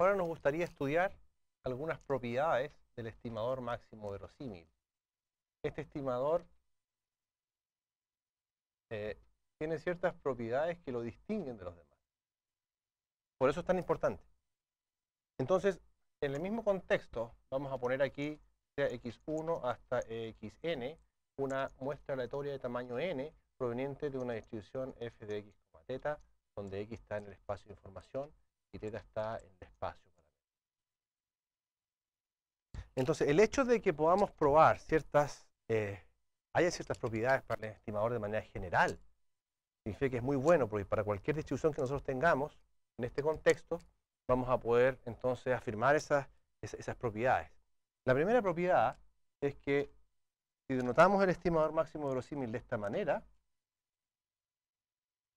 Ahora nos gustaría estudiar algunas propiedades del estimador máximo verosímil. Este estimador eh, tiene ciertas propiedades que lo distinguen de los demás. Por eso es tan importante. Entonces, en el mismo contexto, vamos a poner aquí de x1 hasta xn una muestra aleatoria de tamaño n proveniente de una distribución f de x, teta, donde x está en el espacio de información y teta está en el Entonces, el hecho de que podamos probar ciertas, eh, haya ciertas propiedades para el estimador de manera general, significa que es muy bueno, porque para cualquier distribución que nosotros tengamos en este contexto, vamos a poder entonces afirmar esas, esas, propiedades. La primera propiedad es que si denotamos el estimador máximo verosímil de esta manera,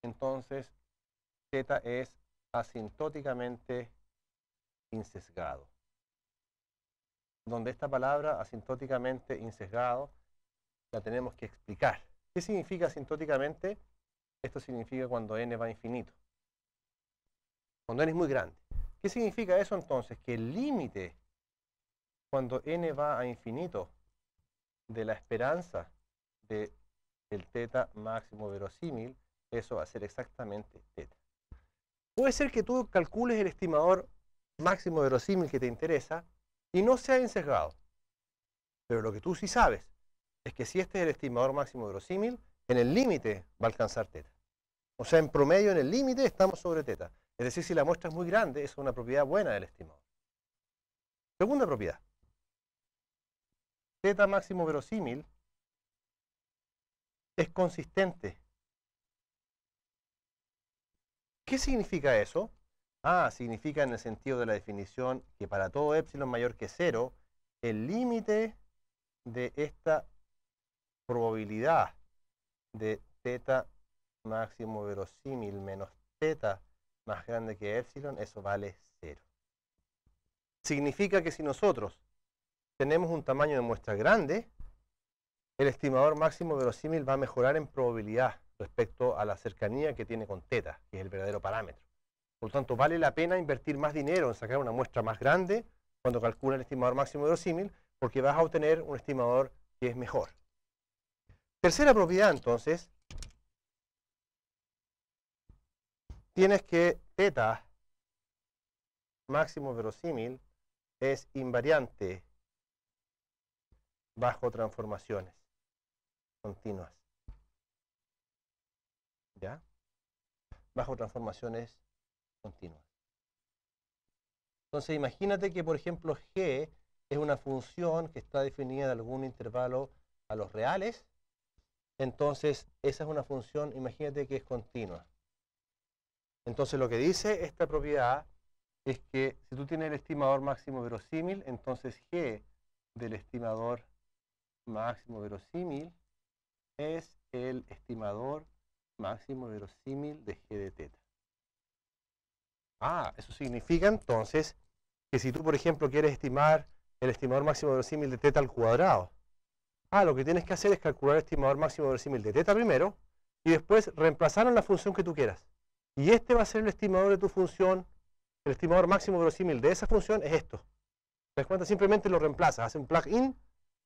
entonces z es asintóticamente insesgado. Donde esta palabra asintóticamente insesgado la tenemos que explicar. ¿Qué significa asintóticamente? Esto significa cuando n va a infinito. Cuando n es muy grande. ¿Qué significa eso entonces? Que el límite cuando n va a infinito de la esperanza de el teta máximo verosímil, eso va a ser exactamente teta puede ser que tú calcules el estimador máximo verosímil que te interesa y no sea sesgado. Pero lo que tú sí sabes es que si este es el estimador máximo verosímil, en el límite va a alcanzar teta. O sea, en promedio, en el límite, estamos sobre teta. Es decir, si la muestra es muy grande, es una propiedad buena del estimador. Segunda propiedad. Teta máximo verosímil es consistente ¿Qué significa eso? Ah, significa en el sentido de la definición que para todo epsilon mayor que cero, el límite de esta probabilidad de teta máximo verosímil menos teta más grande que epsilon, eso vale cero. Significa que si nosotros tenemos un tamaño de muestra grande, el estimador máximo verosímil va a mejorar en probabilidad respecto a la cercanía que tiene con teta, que es el verdadero parámetro. Por lo tanto, vale la pena invertir más dinero en sacar una muestra más grande cuando calcula el estimador máximo verosímil, porque vas a obtener un estimador que es mejor. Tercera propiedad, entonces, tienes que teta máximo verosímil es invariante bajo transformaciones continuas. Bajo transformaciones continuas. Entonces imagínate que, por ejemplo, g es una función que está definida en algún intervalo a los reales. Entonces esa es una función, imagínate que es continua. Entonces lo que dice esta propiedad es que si tú tienes el estimador máximo verosímil, entonces g del estimador máximo verosímil es el estimador máximo verosímil de g de teta. Ah, eso significa entonces que si tú, por ejemplo, quieres estimar el estimador máximo verosímil de teta al cuadrado, ah, lo que tienes que hacer es calcular el estimador máximo verosímil de teta primero y después reemplazar en la función que tú quieras. Y este va a ser el estimador de tu función, el estimador máximo verosímil de esa función es esto. ¿Te das cuenta? Simplemente lo reemplazas, hace un plug-in,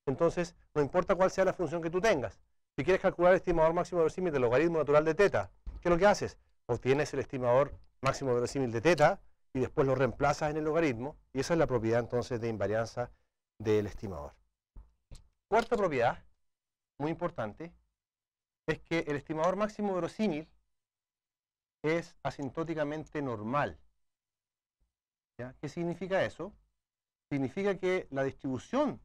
entonces no importa cuál sea la función que tú tengas. Si quieres calcular el estimador máximo verosímil del logaritmo natural de teta, ¿qué es lo que haces? Obtienes el estimador máximo verosímil de teta y después lo reemplazas en el logaritmo y esa es la propiedad entonces de invarianza del estimador. Cuarta propiedad, muy importante, es que el estimador máximo verosímil es asintóticamente normal. ¿Qué significa eso? Significa que la distribución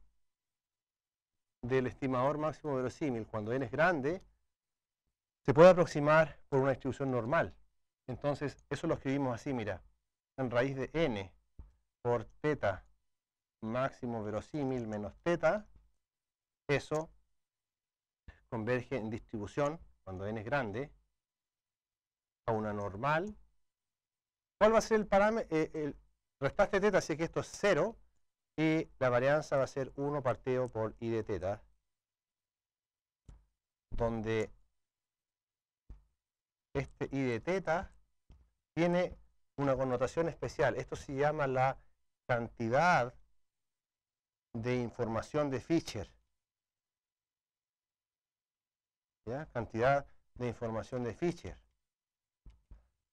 del estimador máximo verosímil, cuando n es grande, se puede aproximar por una distribución normal. Entonces, eso lo escribimos así, mira, en raíz de n por teta máximo verosímil menos teta, eso converge en distribución, cuando n es grande, a una normal. ¿Cuál va a ser el parámetro? Eh, el, restaste teta, así que esto es cero y la varianza va a ser 1 partido por i de teta, donde este i de teta tiene una connotación especial. Esto se llama la cantidad de información de Fisher. ¿Ya? Cantidad de información de Fisher.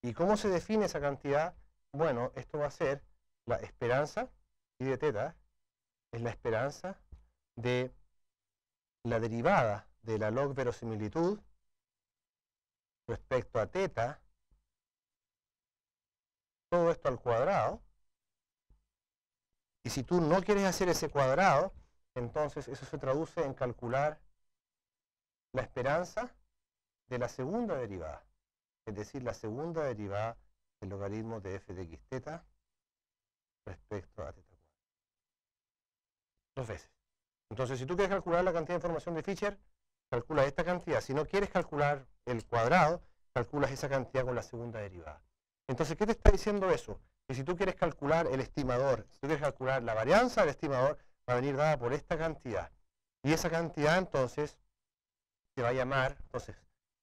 ¿Y cómo se define esa cantidad? Bueno, esto va a ser la esperanza y de teta es la esperanza de la derivada de la log verosimilitud respecto a teta, todo esto al cuadrado, y si tú no quieres hacer ese cuadrado, entonces eso se traduce en calcular la esperanza de la segunda derivada, es decir, la segunda derivada del logaritmo de f de x teta respecto a teta veces. Entonces, si tú quieres calcular la cantidad de información de Fisher, calcula esta cantidad. Si no quieres calcular el cuadrado, calculas esa cantidad con la segunda derivada. Entonces, ¿qué te está diciendo eso? Que si tú quieres calcular el estimador, si tú quieres calcular la varianza del estimador, va a venir dada por esta cantidad. Y esa cantidad, entonces, se va a llamar, entonces,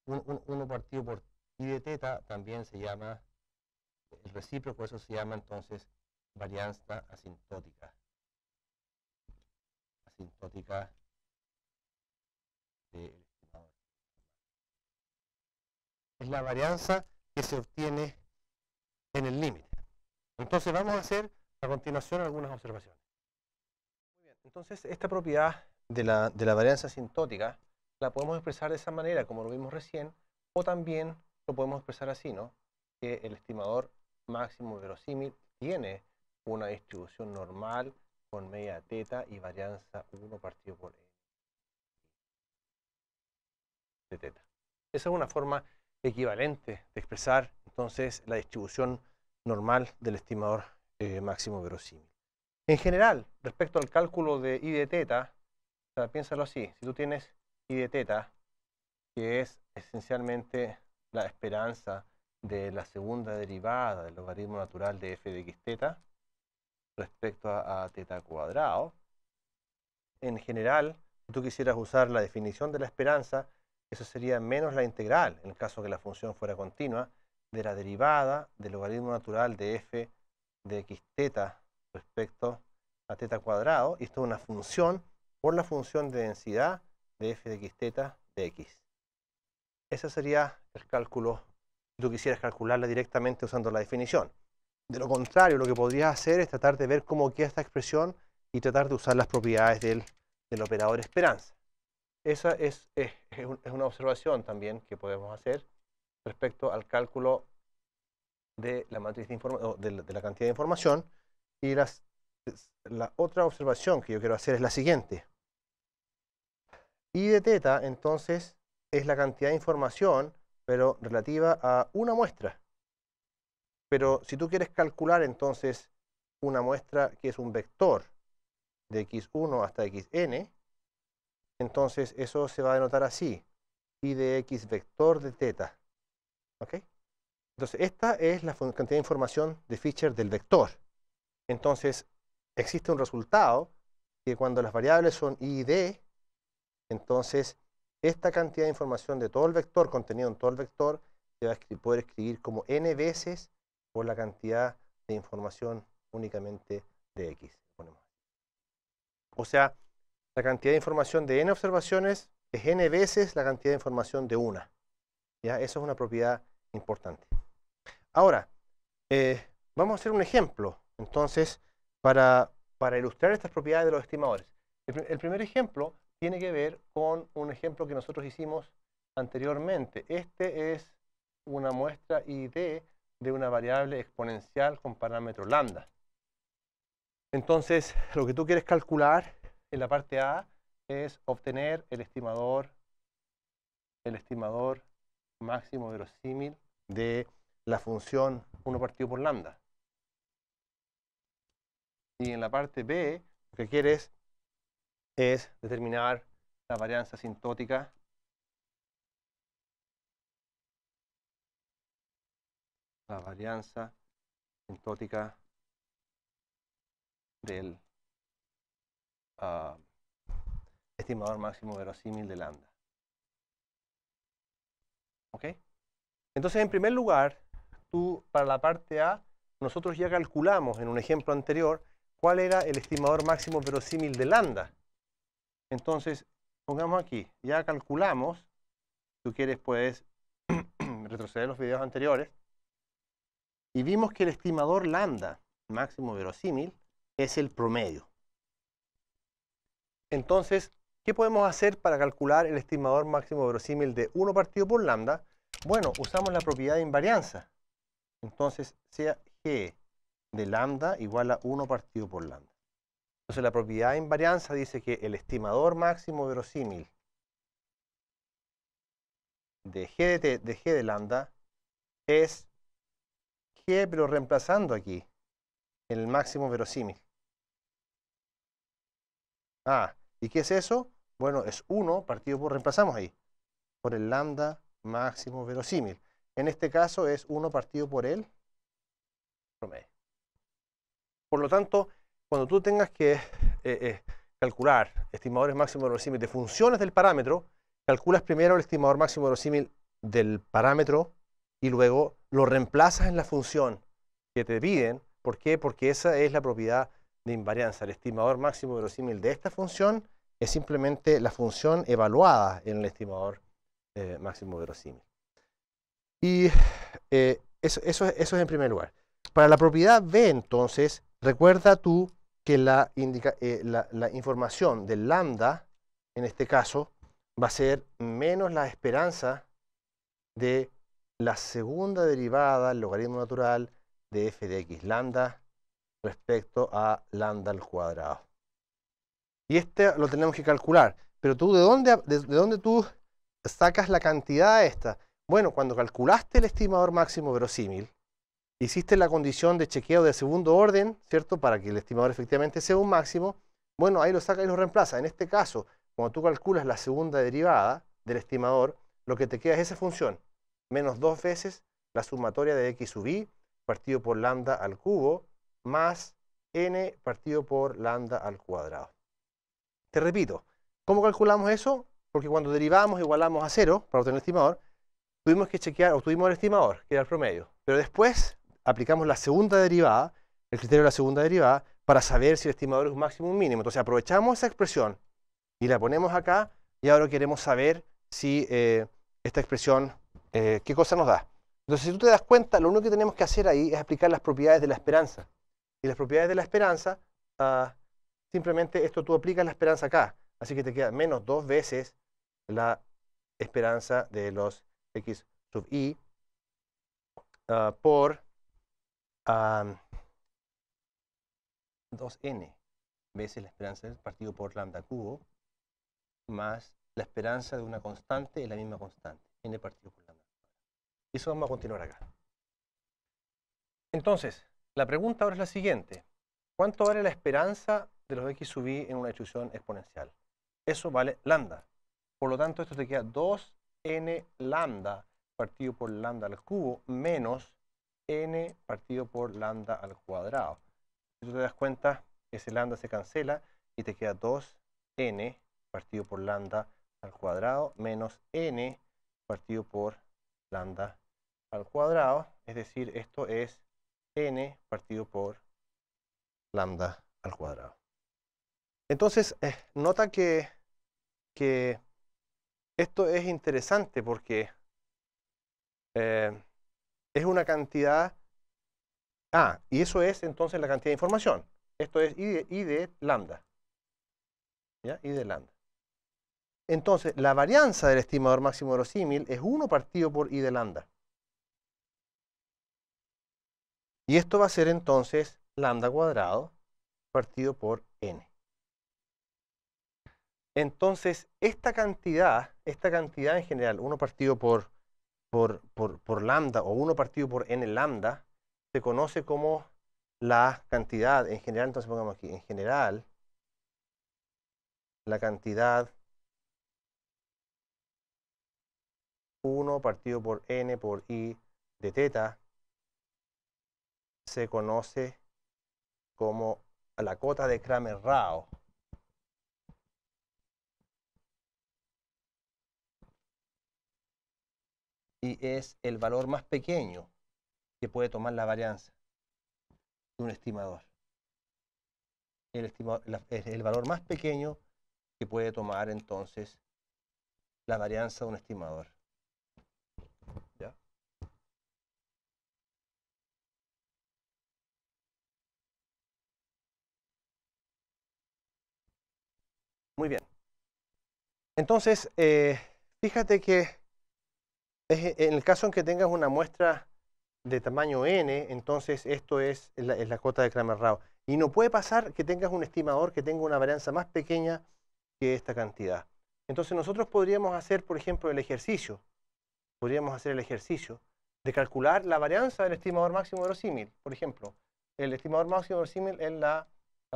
1 un, partido por i de teta también se llama el recíproco, eso se llama entonces varianza asintótica. Es la varianza que se obtiene en el límite. Entonces vamos a hacer a continuación algunas observaciones. entonces esta propiedad de la, de la varianza sintótica la podemos expresar de esa manera, como lo vimos recién, o también lo podemos expresar así, ¿no? Que el estimador máximo verosímil tiene una distribución normal con media teta y varianza 1 partido por n eh, de teta. Esa es una forma equivalente de expresar entonces la distribución normal del estimador eh, máximo verosímil. En general, respecto al cálculo de i de teta, piénsalo así, si tú tienes i de teta, que es esencialmente la esperanza de la segunda derivada del logaritmo natural de f de x teta, respecto a, teta cuadrado. En general, si tú quisieras usar la definición de la esperanza, eso sería menos la integral, en el caso que la función fuera continua, de la derivada del logaritmo natural de f de x teta respecto a teta cuadrado, y esto es una función por la función de densidad de f de x teta de x. Ese sería el cálculo si tú quisieras calcularla directamente usando la definición. De lo contrario, lo que podrías hacer es tratar de ver cómo queda esta expresión y tratar de usar las propiedades del, operador esperanza. Esa es, una observación también que podemos hacer respecto al cálculo de la matriz de, de, la, cantidad de información. Y la otra observación que yo quiero hacer es la siguiente. I de teta, entonces, es la cantidad de información, pero relativa a una muestra. Pero si tú quieres calcular entonces una muestra que es un vector de x1 hasta xn, entonces eso se va a denotar así, i de x vector de teta. ¿Ok? Entonces esta es la cantidad de información de feature del vector. Entonces existe un resultado que cuando las variables son i y d, entonces esta cantidad de información de todo el vector, contenido en todo el vector, se va a poder escribir como n veces por la cantidad de información únicamente de X. O sea, la cantidad de información de N observaciones es N veces la cantidad de información de una. ¿Ya? Eso es una propiedad importante. Ahora, eh, vamos a hacer un ejemplo, entonces, para, ilustrar estas propiedades de los estimadores. El, el, primer ejemplo tiene que ver con un ejemplo que nosotros hicimos anteriormente. Este es una muestra ID de una variable exponencial con parámetro lambda. Entonces, lo que tú quieres calcular en la parte A es obtener el estimador, el estimador máximo verosímil de la función 1 partido por lambda. Y en la parte B, lo que quieres es determinar la varianza asintótica la varianza sintótica del ah, estimador máximo verosímil de lambda. ¿Ok? Entonces, en primer lugar, tú para la parte A, nosotros ya calculamos en un ejemplo anterior cuál era el estimador máximo verosímil de lambda. Entonces, pongamos aquí, ya calculamos, tú quieres puedes retroceder los videos anteriores, y vimos que el estimador lambda, máximo verosímil, es el promedio. Entonces, ¿qué podemos hacer para calcular el estimador máximo verosímil de 1 partido por lambda? Bueno, usamos la propiedad de invarianza. Entonces, sea g de lambda igual a 1 partido por lambda. Entonces, la propiedad de invarianza dice que el estimador máximo verosímil de g de, de, g de lambda es ¿Qué? pero reemplazando aquí el máximo verosímil. Ah, ¿y qué es eso? Bueno, es 1 partido por, reemplazamos ahí, por el lambda máximo verosímil. En este caso es 1 partido por el promedio. Por lo tanto, cuando tú tengas que eh, eh, calcular estimadores máximo verosímil de funciones del parámetro, calculas primero el estimador máximo verosímil del parámetro y luego lo reemplazas en la función que te piden. ¿Por qué? Porque esa es la propiedad de invarianza. El estimador máximo verosímil de esta función es simplemente la función evaluada en el estimador eh, máximo verosímil. Y eh, eso, eso, es en primer lugar. Para la propiedad B, entonces, recuerda tú que la, indica, eh, la información del lambda, en este caso, va a ser menos la esperanza de la segunda derivada, del logaritmo natural de f de x lambda respecto a lambda al cuadrado. Y este lo tenemos que calcular. Pero tú, ¿de dónde, dónde tú sacas la cantidad esta? Bueno, cuando calculaste el estimador máximo verosímil, hiciste la condición de chequeo de segundo orden, ¿cierto? Para que el estimador efectivamente sea un máximo. Bueno, ahí lo sacas y lo reemplaza. En este caso, cuando tú calculas la segunda derivada del estimador, lo que te queda es esa función menos dos veces la sumatoria de x sub i partido por lambda al cubo más n partido por lambda al cuadrado. Te repito, ¿cómo calculamos eso? Porque cuando derivamos igualamos a cero para obtener el estimador, tuvimos que chequear, obtuvimos el estimador, que era el promedio. Pero después aplicamos la segunda derivada, el criterio de la segunda derivada, para saber si el estimador es un máximo o un mínimo. Entonces aprovechamos esa expresión y la ponemos acá y ahora queremos saber si eh, esta expresión eh, qué cosa nos da. Entonces, si tú te das cuenta, lo único que tenemos que hacer ahí es aplicar las propiedades de la esperanza. Y las propiedades de la esperanza, ah, simplemente esto tú aplicas la esperanza acá. Así que te queda menos dos veces la esperanza de los x sub i ah, por 2n veces la esperanza del partido por lambda cubo más la esperanza de una constante es la misma constante, n partido y eso vamos a continuar acá. Entonces, la pregunta ahora es la siguiente. ¿Cuánto vale la esperanza de los x sub i en una distribución exponencial? Eso vale lambda. Por lo tanto, esto te queda 2n lambda partido por lambda al cubo menos n partido por lambda al cuadrado. Si tú te das cuenta, ese lambda se cancela y te queda 2n partido por lambda al cuadrado menos n partido por lambda al cuadrado, es decir, esto es n partido por lambda al cuadrado. Entonces, eh, nota que, esto es interesante porque eh, es una cantidad... Ah, y eso es entonces la cantidad de información. Esto es i de, i de lambda. ¿Ya? I de lambda. Entonces, la varianza del estimador máximo verosímil es 1 partido por i de lambda. Y esto va a ser entonces lambda cuadrado partido por n. Entonces, esta cantidad, esta cantidad en general, 1 partido por, por, por, lambda o 1 partido por n lambda, se conoce como la cantidad, en general, entonces pongamos aquí, en general, la cantidad 1 partido por n por i de teta se conoce como la cota de Kramer-Rao. Y es el valor más pequeño que puede tomar la varianza de un estimador. El, el valor más pequeño que puede tomar entonces la varianza de un estimador. Muy bien. Entonces, eh, fíjate que e, en el caso en que tengas una muestra de tamaño n, entonces esto es la, cuota cota de Kramer-Rao. Y no puede pasar que tengas un estimador que tenga una varianza más pequeña que esta cantidad. Entonces nosotros podríamos hacer, por ejemplo, el ejercicio, podríamos hacer el ejercicio de calcular la varianza del estimador máximo verosímil. Por ejemplo, el estimador máximo verosímil es la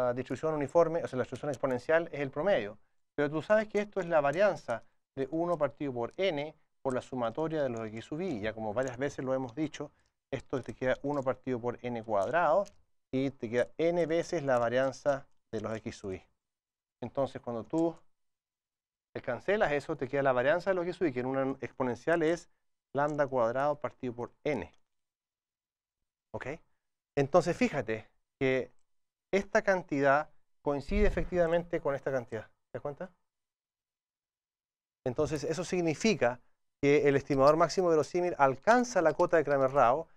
Ah, distribución uniforme, o sea, la distribución exponencial es el promedio. Pero tú sabes que esto es la varianza de 1 partido por n por la sumatoria de los x sub i Ya como varias veces lo hemos dicho, esto te queda 1 partido por n cuadrado y te queda n veces la varianza de los x sub i. Entonces, cuando tú cancelas eso, te queda la varianza de los x sub i, que en una exponencial es lambda cuadrado partido por n. ¿Ok? Entonces, fíjate que esta cantidad coincide efectivamente con esta cantidad. ¿Te das cuenta? Entonces, eso significa que el estimador máximo verosímil alcanza la cota de Kramer-Rao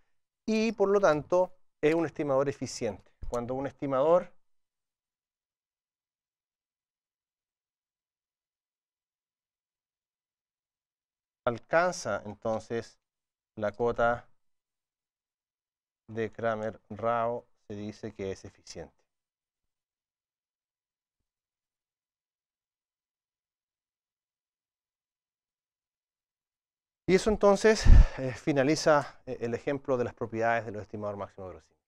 y, por lo tanto, es un estimador eficiente. Cuando un estimador alcanza, entonces, la cota de Kramer-Rao, se dice que es eficiente. Y eso entonces eh, finaliza eh, el ejemplo de las propiedades de los estimadores máximos verosímiles.